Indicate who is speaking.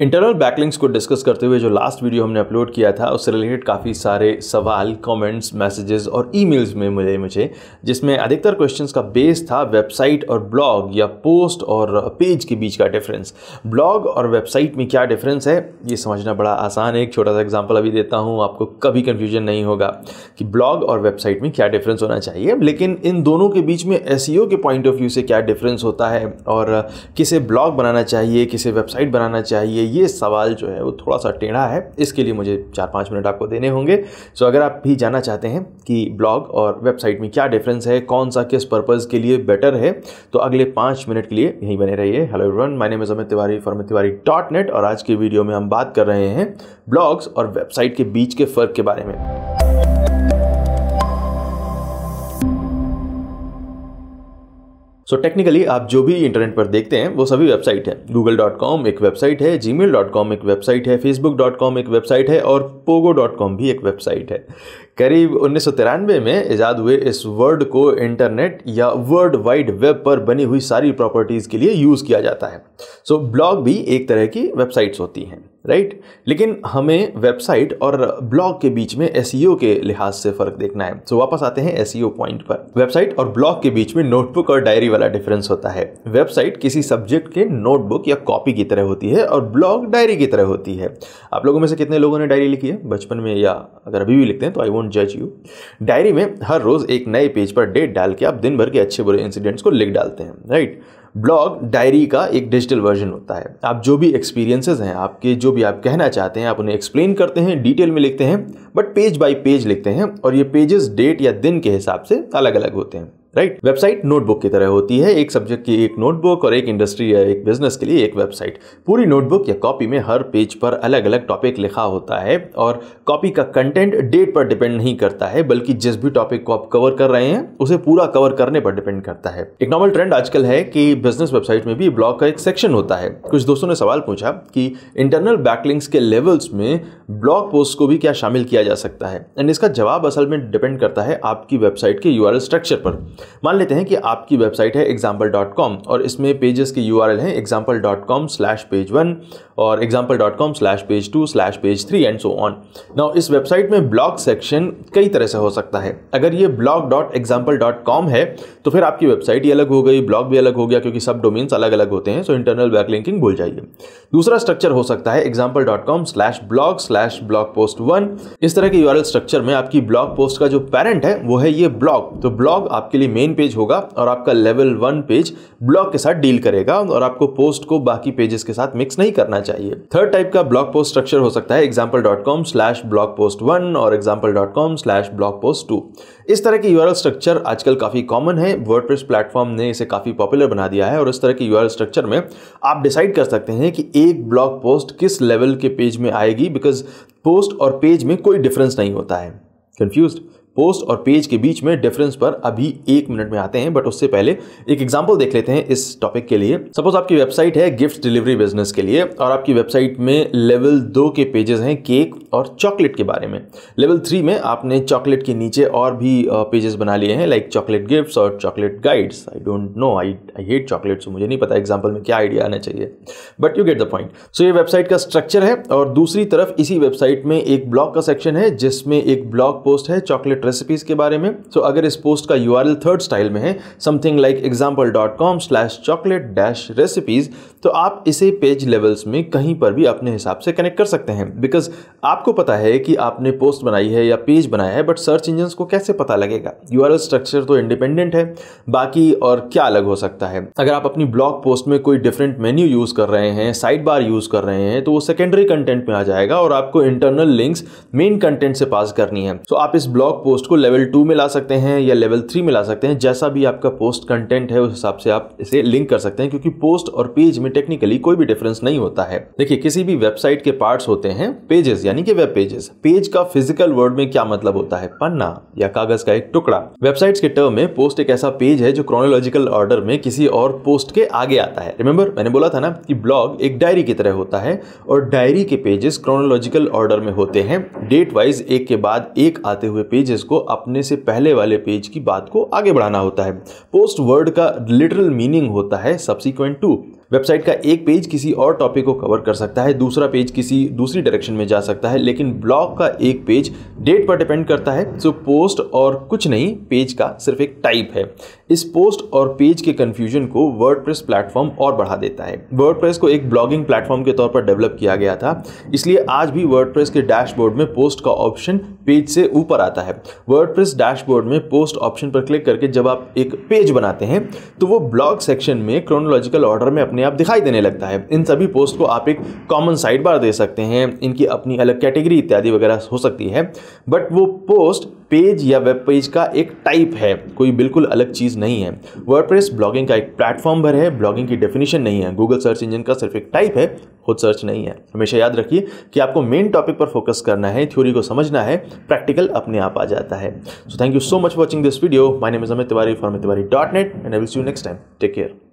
Speaker 1: Internal backlinks को discuss करते हुए जो लास्ट वीडियो हमने अपलोड किया था उससे रिलेटेड काफ़ी सारे सवाल कमेंट्स मैसेजेस और ईमेल्स में मिले मुझे जिसमें अधिकतर क्वेश्चंस का बेस था वेबसाइट और ब्लॉग या पोस्ट और पेज के बीच का डिफरेंस ब्लॉग और वेबसाइट में क्या डिफरेंस है ये समझना बड़ा आसान है एक छोटा सा एग्जाम्पल अभी देता हूँ आपको कभी कन्फ्यूजन नहीं होगा कि ब्लॉग और वेबसाइट में क्या डिफरेंस होना चाहिए लेकिन इन दोनों के बीच में एस e के पॉइंट ऑफ व्यू से क्या डिफरेंस होता है और किसे ब्लॉग बनाना चाहिए किसे वेबसाइट बनाना चाहिए ये सवाल जो है वो थोड़ा सा टेढ़ा है इसके लिए मुझे चार पाँच मिनट आपको देने होंगे सो तो अगर आप भी जानना चाहते हैं कि ब्लॉग और वेबसाइट में क्या डिफरेंस है कौन सा किस पर्पज़ के लिए बेटर है तो अगले पाँच मिनट के लिए यहीं बने रहिए hello everyone my name is Amit Tiwari for Tiwari dot net और आज के वीडियो में हम बात कर रहे हैं ब्लॉग्स और वेबसाइट के बीच के फ़र्क के बारे में सो so, टेक्निकली आप जो भी इंटरनेट पर देखते हैं वो सभी वेबसाइट है गूगल डॉट कॉम एक वेबसाइट है जी मेल डॉट कॉम एक वेबसाइट है फेसबुक डॉट कॉम एक वेबसाइट है और पोगो डॉट कॉम भी एक वेबसाइट है करीब उन्नीस में ईजाद हुए इस वर्ड को इंटरनेट या वर्ल्ड वाइड वेब पर बनी हुई सारी प्रॉपर्टीज़ के लिए यूज़ किया जाता है सो so, ब्लॉग भी एक तरह की वेबसाइट्स होती हैं राइट right? लेकिन हमें वेबसाइट और ब्लॉग के बीच में एस e के लिहाज से फ़र्क देखना है सो so, वापस आते हैं एस e पॉइंट पर वेबसाइट और ब्लॉग के बीच में नोटबुक और डायरी वाला डिफरेंस होता है वेबसाइट किसी सब्जेक्ट के नोटबुक या कॉपी की तरह होती है और ब्लॉग डायरी की तरह होती है आप लोगों में से कितने लोगों ने डायरी लिखी है बचपन में या अगर अभी भी लिखते हैं तो आई वॉन्ट डोंट जज यू डायरी में हर रोज़ एक नए पेज पर डेट डाल के आप दिन भर के अच्छे बुरे इंसिडेंट्स को लिख डालते हैं राइट ब्लॉग डायरी का एक डिजिटल वर्जन होता है आप जो भी एक्सपीरियंसेस हैं आपके जो भी आप कहना चाहते हैं आप उन्हें एक्सप्लेन करते हैं डिटेल में लिखते हैं बट पेज बाय पेज लिखते हैं और ये पेजेस डेट या दिन के हिसाब से अलग अलग होते हैं राइट वेबसाइट नोटबुक की तरह होती है एक सब्जेक्ट की एक नोटबुक और एक इंडस्ट्री या एक बिजनेस के लिए एक वेबसाइट पूरी नोटबुक या कॉपी में हर पेज पर अलग अलग टॉपिक लिखा होता है और कॉपी का कंटेंट डेट पर डिपेंड नहीं करता है बल्कि जिस भी टॉपिक को आप कवर कर रहे हैं उसे पूरा कवर करने पर डिपेंड करता है एक नॉर्मल ट्रेंड आजकल है कि बिजनेस वेबसाइट में भी ब्लॉग का एक सेक्शन होता है कुछ दोस्तों ने सवाल पूछा कि इंटरनल बैकलिंग्स के लेवल्स में ब्लॉग पोस्ट को भी क्या शामिल किया जा सकता है एंड इसका जवाब असल में डिपेंड करता है आपकी वेबसाइट के यू स्ट्रक्चर पर मान लेते हैं कि आपकी वेबसाइट है एग्जाम्पल डॉट कॉम और इसमें पेजेस के यू आर एल हैं example dot com slash page one और example dot com slash page two slash page three and so on now इस वेबसाइट में ब्लॉग सेक्शन कई तरह से हो सकता है अगर ये blog dot example dot com है तो फिर आपकी वेबसाइट ही अलग हो गई ब्लॉग भी अलग हो गया क्योंकि सब डोमेन्स अलग अलग होते हैं सो इंटरनल बैक लिंकिंग भूल जाइए दूसरा स्ट्रक्चर हो सकता है example dot com slash blog slash blog post one इस तरह के यू आर एल स्ट्रक्चर में आपकी ब्लॉग पोस्ट का जो पेरेंट है वो है ये ब्लॉग तो ब्लॉग आपके लिए बेसिकली मेन पेज होगा और आपका लेवल वन पेज ब्लॉग के साथ डील करेगा और आपको पोस्ट को बाकी पेजेस के साथ मिक्स नहीं करना चाहिए थर्ड टाइप का ब्लॉग पोस्ट स्ट्रक्चर हो सकता है example dot com slash blog post one और example dot com slash blog post two इस तरह के यूआरएल स्ट्रक्चर आजकल काफ़ी कॉमन है वर्डप्रेस प्लेटफॉर्म ने इसे काफ़ी पॉपुलर बना दिया है और इस तरह के यूआरएल स्ट्रक्चर में आप डिसाइड कर सकते हैं कि एक ब्लॉग पोस्ट किस लेवल के पेज में आएगी बिकॉज पोस्ट और पेज में कोई डिफरेंस नहीं होता है कंफ्यूज्ड पोस्ट और पेज के बीच में डिफरेंस पर अभी एक मिनट में आते हैं बट उससे पहले एक एग्जाम्पल देख लेते हैं इस टॉपिक के लिए सपोज आपकी वेबसाइट है गिफ्ट डिलीवरी बिजनेस के लिए और आपकी वेबसाइट में लेवल दो के पेजेस हैं केक और चॉकलेट के बारे में लेवल थ्री में आपने चॉकलेट के नीचे और भी पेजेस बना लिए हैं लाइक चॉकलेट गिफ्ट और chocolate guides I don't know I I hate chocolate मुझे नहीं पता एग्जाम्पल में क्या आइडिया आना चाहिए but you get the point so ये वेबसाइट का स्ट्रक्चर है और दूसरी तरफ इसी वेबसाइट में एक ब्लॉग का सेक्शन है जिसमें एक ब्लॉग पोस्ट है चॉकलेट रेसिपीज़ के बारे में सो so, अगर इस पोस्ट का यू थर्ड स्टाइल में है something like example dot com slash chocolate dash recipes तो आप इसे पेज लेवल्स में कहीं पर भी अपने हिसाब से कनेक्ट कर सकते हैं बिकॉज आपको पता है कि आपने पोस्ट बनाई है या पेज बनाया है बट सर्च इंजन्स को कैसे पता लगेगा यू स्ट्रक्चर तो इंडिपेंडेंट है बाकी और क्या अलग हो सकता है अगर आप अपनी ब्लॉग पोस्ट में कोई डिफरेंट मेन्यू यूज़ कर रहे हैं साइड बार यूज़ कर रहे हैं तो वो सेकेंडरी कंटेंट में आ जाएगा और आपको इंटरनल लिंक्स मेन कंटेंट से पास करनी है तो so, आप इस ब्लॉग पोस्ट पोस्ट को लेवल टू में ला सकते हैं या लेवल थ्री में ला सकते हैं जैसा भी आपका पोस्ट कंटेंट है उस हिसाब से आप इसे लिंक कर सकते हैं क्योंकि पोस्ट और पेज में टेक्निकली कोई भी डिफरेंस नहीं होता है देखिए किसी भी वेबसाइट के पार्ट्स होते हैं पेजेस यानी कि वेब पेजेस पेज का फिजिकल वर्ड में क्या मतलब होता है पन्ना या कागज का एक टुकड़ा वेबसाइट्स के टर्म में पोस्ट एक ऐसा पेज है जो क्रोनोलॉजिकल ऑर्डर में किसी और पोस्ट के आगे आता है रिमेंबर मैंने बोला था ना कि ब्लॉग एक डायरी की तरह होता है और डायरी के पेजेस क्रोनोलॉजिकल ऑर्डर में होते हैं डेट वाइज एक के बाद एक आते हुए पेजेस को अपने से पहले वाले पेज की बात को आगे बढ़ाना होता है पोस्ट वर्ड का लिटरल मीनिंग होता है सब्सिक्वेंट टू वेबसाइट का एक पेज किसी और टॉपिक को कवर कर सकता है दूसरा पेज किसी दूसरी डायरेक्शन में जा सकता है लेकिन ब्लॉग का एक पेज डेट पर डिपेंड करता है सो पोस्ट और कुछ नहीं पेज का सिर्फ एक टाइप है इस पोस्ट और पेज के कन्फ्यूजन को वर्ड प्लेटफॉर्म और बढ़ा देता है वर्ड को एक ब्लॉगिंग प्लेटफॉर्म के तौर पर डेवलप किया गया था इसलिए आज भी वर्ड के डैशबोर्ड में पोस्ट का ऑप्शन पेज से ऊपर आता है वर्ड डैशबोर्ड में पोस्ट ऑप्शन पर क्लिक करके जब आप एक पेज बनाते हैं तो वो ब्लॉग सेक्शन में क्रोनोलॉजिकल ऑर्डर में अपने अपने आप दिखाई देने लगता है इन सभी पोस्ट को आप एक कॉमन साइड बार दे सकते हैं इनकी अपनी अलग कैटेगरी इत्यादि वगैरह हो सकती है बट वो पोस्ट पेज या वेब पेज का एक टाइप है कोई बिल्कुल अलग चीज़ नहीं है वर्डप्रेस ब्लॉगिंग का एक प्लेटफॉर्म भर है ब्लॉगिंग की डेफिनेशन नहीं है गूगल सर्च इंजन का सिर्फ एक टाइप है खुद सर्च नहीं है हमेशा याद रखिए कि आपको मेन टॉपिक पर फोकस करना है थ्योरी को समझना है प्रैक्टिकल अपने आप आ जाता है so thank you so much watching this video my name is Tiwari from Tiwari dot net and I will see you next time take care